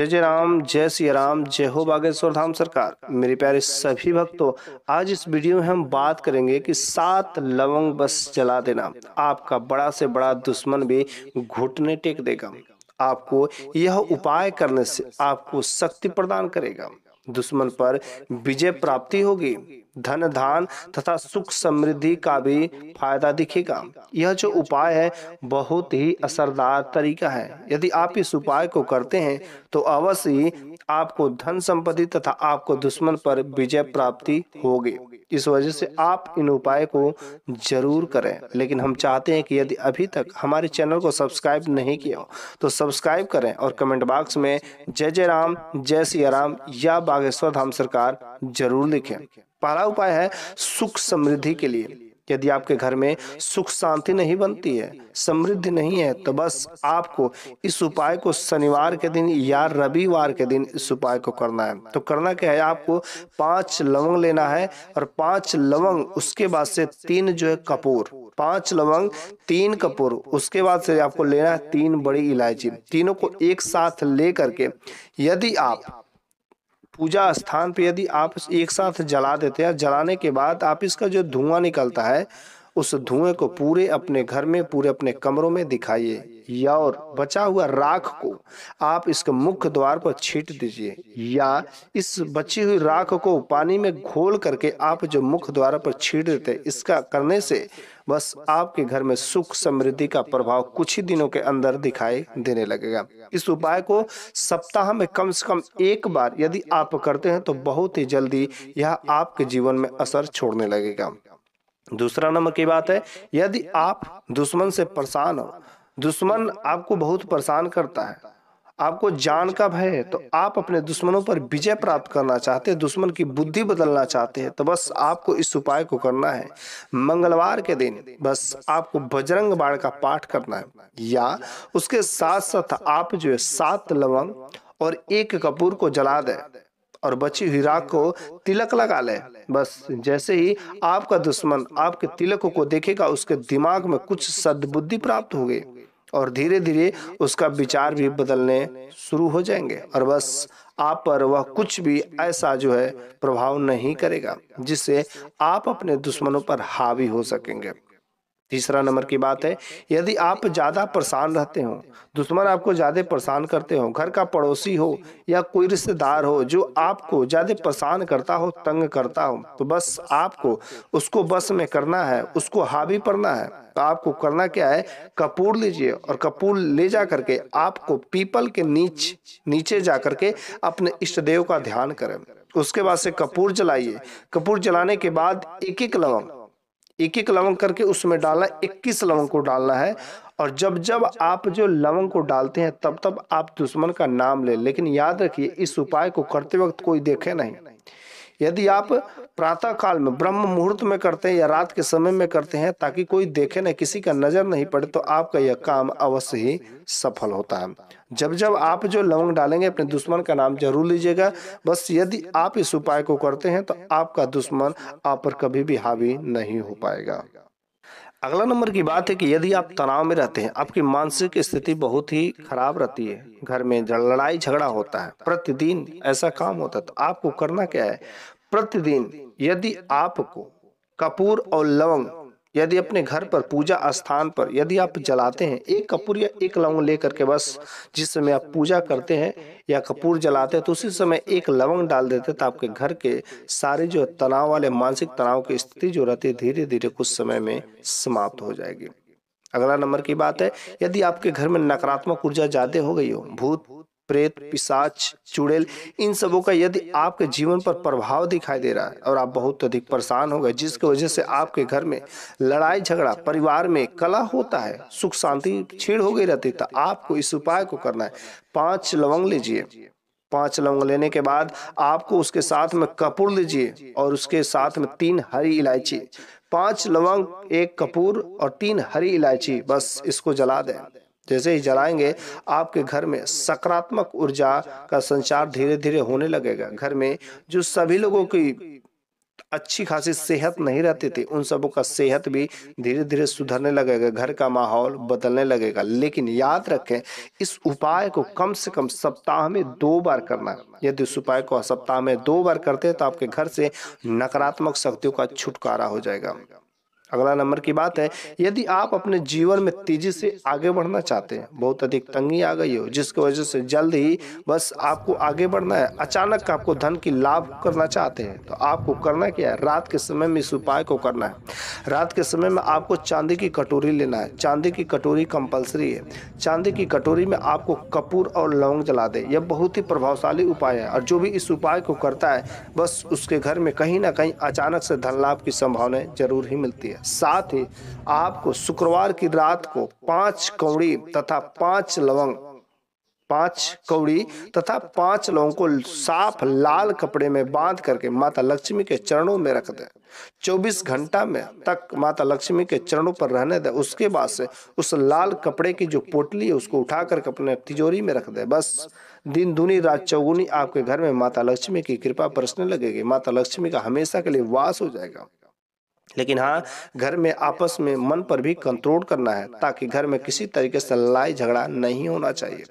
जय जय राम जय श्री राम जय हो बागेश्वर धाम सरकार मेरे प्यारे सभी भक्तों आज इस वीडियो में हम बात करेंगे कि सात लवंग बस जला देना आपका बड़ा से बड़ा दुश्मन भी घुटने टेक देगा आपको यह उपाय करने से आपको शक्ति प्रदान करेगा दुश्मन पर विजय प्राप्ति होगी धन धान तथा सुख समृद्धि का भी फायदा दिखेगा यह जो उपाय है बहुत ही असरदार तरीका है यदि आप इस उपाय को करते हैं तो अवश्य आपको धन संपत्ति तथा आपको दुश्मन पर विजय प्राप्ति होगी इस वजह से आप इन उपाय को जरूर करें लेकिन हम चाहते हैं कि यदि अभी तक हमारे चैनल को सब्सक्राइब नहीं किया हो तो सब्सक्राइब करें और कमेंट बॉक्स में जय जय राम जय सिया राम या बागेश्वर धाम सरकार जरूर लिखें पहला उपाय है सुख समृद्धि के लिए यदि आपके घर में सुख शांति नहीं बनती है समृद्धि नहीं है तो बस आपको इस उपाय को शनिवार के दिन या रविवार के दिन इस उपाय को करना है तो करना क्या है आपको पांच लवंग लेना है और पांच लवंग उसके बाद से तीन जो है कपूर पांच लवंग तीन कपूर उसके बाद से आपको लेना है तीन बड़ी इलायची तीनों को एक साथ ले करके यदि आप पूजा स्थान पे यदि आप एक साथ जला देते हैं जलाने के बाद आप इसका जो धुआं निकलता है उस धुएं को पूरे अपने घर में पूरे अपने कमरों में दिखाइए या और बचा हुआ राख को आप इसके मुख्य द्वार पर छीट दीजिए या इस बची हुई राख को पानी में घोल करके आप जो मुख्य द्वार पर छीट देते इसका करने से बस आपके घर में सुख समृद्धि का प्रभाव कुछ ही दिनों के अंदर दिखाई देने लगेगा इस उपाय को सप्ताह में कम से कम एक बार यदि आप करते हैं तो बहुत ही जल्दी यह आपके जीवन में असर छोड़ने लगेगा दूसरा नंबर की बात है यदि आप दुश्मन से परेशान हो दुश्मन आपको बहुत परेशान करता है आपको जान का भय है तो आप अपने दुश्मनों पर विजय प्राप्त करना चाहते हैं दुश्मन की बुद्धि बदलना चाहते हैं तो बस आपको इस उपाय को करना है मंगलवार के दिन बस आपको बजरंग बाण का पाठ करना है या उसके साथ साथ आप जो है सात लवंग और एक कपूर को जला दें और बची हुई राख को तिलक लगा ले बस जैसे ही आपका दुश्मन आपके तिलक को देखेगा उसके दिमाग में कुछ सद्बुद्धि प्राप्त होगी और धीरे धीरे उसका विचार भी बदलने शुरू हो जाएंगे और बस आप पर वह कुछ भी ऐसा जो है प्रभाव नहीं करेगा जिससे आप अपने दुश्मनों पर हावी हो सकेंगे तीसरा नंबर की बात है यदि आप ज़्यादा परेशान रहते हो दुश्मन आपको ज़्यादा परेशान करते हो घर का पड़ोसी हो या कोई रिश्तेदार हो जो आपको ज़्यादा परेशान करता हो तंग करता हो तो बस आपको उसको बस में करना है उसको हावी पड़ना है तो आपको करना क्या है कपूर लीजिए और कपूर ले जा करके आपको पीपल के नीच नीचे जा करके अपने इष्ट देव का ध्यान करें उसके बाद से कपूर जलाइए कपूर जलाने के बाद एक एक लवंग एक एक लवंग करके उसमें डालना इक्कीस लवंग को डालना है और जब जब आप जो लवंग को डालते हैं तब तब आप दुश्मन का नाम ले लेकिन याद रखिए इस उपाय को करते वक्त कोई देखे नहीं यदि आप प्रातः काल में ब्रह्म मुहूर्त में करते हैं या रात के समय में करते हैं ताकि कोई देखे ना किसी का नजर नहीं पड़े तो आपका यह काम अवश्य ही सफल होता है जब जब आप जो लवंग डालेंगे अपने दुश्मन का नाम जरूर लीजिएगा बस यदि आप इस उपाय को करते हैं तो आपका दुश्मन आप पर कभी भी हावी नहीं हो पाएगा अगला नंबर की बात है कि यदि आप तनाव में रहते हैं आपकी मानसिक स्थिति बहुत ही खराब रहती है घर में लड़ाई झगड़ा होता है प्रतिदिन ऐसा काम होता है तो आपको करना क्या है प्रतिदिन यदि आपको कपूर और लवंग यदि अपने घर पर पूजा स्थान पर यदि आप जलाते हैं एक कपूर या एक लवंग लेकर के बस जिस समय आप पूजा करते हैं या कपूर जलाते हैं तो उसी समय एक लवंग डाल देते तो आपके घर के सारे जो तनाव वाले मानसिक तनाव की स्थिति जो रहती है धीरे धीरे कुछ समय में समाप्त हो जाएगी अगला नंबर की बात है यदि आपके घर में नकारात्मक ऊर्जा ज्यादा हो गई हो भूत प्रेत पिशाच चुड़ैल इन सबों का यदि आपके जीवन पर प्रभाव दिखाई दे रहा है और आप बहुत अधिक परेशान हो गए जिसकी वजह से आपके घर में लड़ाई झगड़ा परिवार में कला होता है सुख शांति छीण हो गई रहती तो आपको इस उपाय को करना है पांच लवंग लीजिए पांच लवंग लेने के बाद आपको उसके साथ में कपूर लीजिए और उसके साथ में तीन हरी इलायची पांच लवंग एक कपूर और तीन हरी इलायची बस इसको जला दें जैसे ही जलाएंगे आपके घर में सकारात्मक ऊर्जा का संचार धीरे धीरे होने लगेगा घर में जो सभी लोगों की अच्छी खासी सेहत नहीं रहती थी उन सबों का सेहत भी धीरे धीरे सुधरने लगेगा घर का माहौल बदलने लगेगा लेकिन याद रखें इस उपाय को कम से कम सप्ताह में दो बार करना यदि इस उपाय को सप्ताह में दो बार करते हैं तो आपके घर से नकारात्मक शक्तियों का छुटकारा हो जाएगा अगला नंबर की बात है यदि आप अपने जीवन में तेजी से आगे बढ़ना चाहते हैं बहुत अधिक तंगी आ गई हो जिसकी वजह से जल्द ही बस आपको आगे बढ़ना है अचानक आपको धन की लाभ करना चाहते हैं तो आपको करना क्या है रात के समय में इस उपाय को करना है रात के समय में आपको चांदी की कटोरी लेना है चांदी की कटोरी कंपल्सरी है चांदी की कटोरी में आपको कपूर और लौंग जला दे यह बहुत ही प्रभावशाली उपाय है और जो भी इस उपाय को करता है बस उसके घर में कहीं ना कहीं अचानक से धन लाभ की संभावनाएं जरूर ही मिलती है साथ ही आपको शुक्रवार की रात को पांच कौड़ी तथा पांच लवंग पांच कौड़ी तथा पांच लोगों को साफ लाल कपड़े में बांध करके माता लक्ष्मी के चरणों में रख दे 24 घंटा में तक माता लक्ष्मी के चरणों पर रहने दे उसके बाद से उस लाल कपड़े की जो पोटली है उसको उठा करके अपने तिजोरी में रख दे बस दिन दुनी रात चौगुनी आपके घर में माता लक्ष्मी की कृपा परसने लगेगी माता लक्ष्मी का हमेशा के लिए वास हो जाएगा लेकिन हाँ घर में आपस में मन पर भी कंट्रोल करना है ताकि घर में किसी तरीके से लड़ाई झगड़ा नहीं होना चाहिए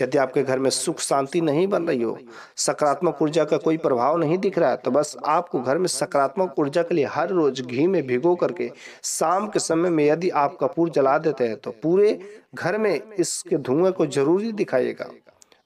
यदि आपके घर में सुख शांति नहीं बन रही हो सकारात्मक ऊर्जा का कोई प्रभाव नहीं दिख रहा है तो बस आपको घर में सकारात्मक ऊर्जा के लिए हर रोज घी में भिगो करके शाम के समय में यदि आप कपूर जला देते हैं तो पूरे घर में इसके धुएं को जरूरी दिखाइएगा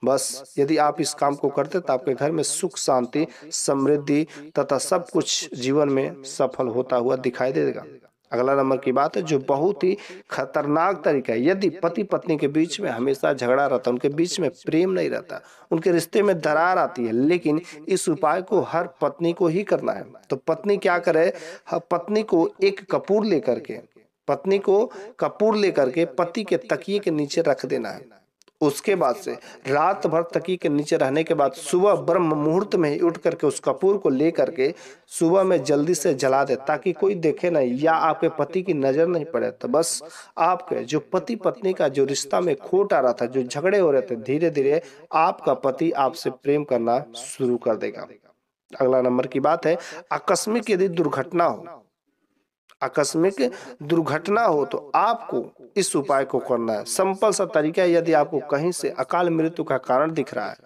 बस यदि आप इस काम को करते तो आपके घर में सुख शांति समृद्धि तथा सब कुछ जीवन में सफल होता हुआ दिखाई देगा अगला नंबर की बात है जो बहुत ही खतरनाक तरीका है यदि पति पत्नी के बीच में हमेशा झगड़ा रहता है उनके बीच में प्रेम नहीं रहता उनके रिश्ते में दरार आती है लेकिन इस उपाय को हर पत्नी को ही करना है तो पत्नी क्या करे पत्नी को एक कपूर लेकर के पत्नी को कपूर लेकर के पति के तकिए के नीचे रख देना है उसके बाद से रात भर तकी के नीचे रहने के बाद सुबह ब्रह्म मुहूर्त में ही उठ करके उस कपूर को ले करके सुबह में जल्दी से जला दे ताकि कोई देखे नहीं या आपके पति की नज़र नहीं पड़े तो बस आपके जो पति पत्नी का जो रिश्ता में खोट आ रहा था जो झगड़े हो रहे थे धीरे धीरे आपका पति आपसे प्रेम करना शुरू कर देगा अगला नंबर की बात है आकस्मिक यदि दुर्घटना हो आकस्मिक दुर्घटना हो तो आपको इस उपाय को करना है सिंपल सा तरीका है यदि आपको कहीं से अकाल मृत्यु का कारण दिख रहा है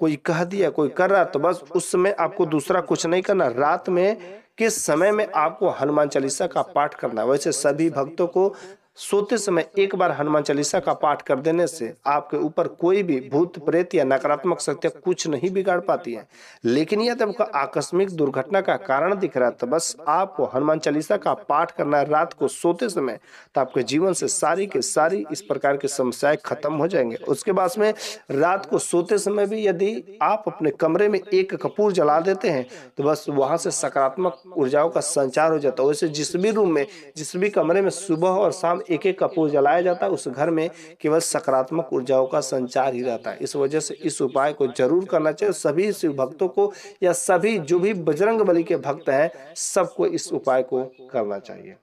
कोई कह दिया कोई कर रहा तो बस उस समय आपको दूसरा कुछ नहीं करना रात में किस समय में आपको हनुमान चालीसा का पाठ करना है वैसे सभी भक्तों को सोते समय एक बार हनुमान चालीसा का पाठ कर देने से आपके ऊपर कोई भी भूत प्रेत या नकारात्मक शक्तियाँ कुछ नहीं बिगाड़ पाती है लेकिन यदि आपका आकस्मिक दुर्घटना का कारण दिख रहा है तो बस आपको हनुमान चालीसा का पाठ करना है रात को सोते समय तो आपके जीवन से सारी के सारी इस प्रकार की समस्याएं खत्म हो जाएंगे उसके बाद में रात को सोते समय भी यदि आप अपने कमरे में एक कपूर जला देते हैं तो बस वहां से सकारात्मक ऊर्जाओं का संचार हो जाता है वैसे जिस भी रूम में जिस भी कमरे में सुबह और शाम एक एक कपूर जलाया जाता है उस घर में केवल सकारात्मक ऊर्जाओं का संचार ही रहता है इस वजह से इस उपाय को जरूर करना चाहिए सभी शिव भक्तों को या सभी जो भी बजरंग बली के भक्त हैं सबको इस उपाय को करना चाहिए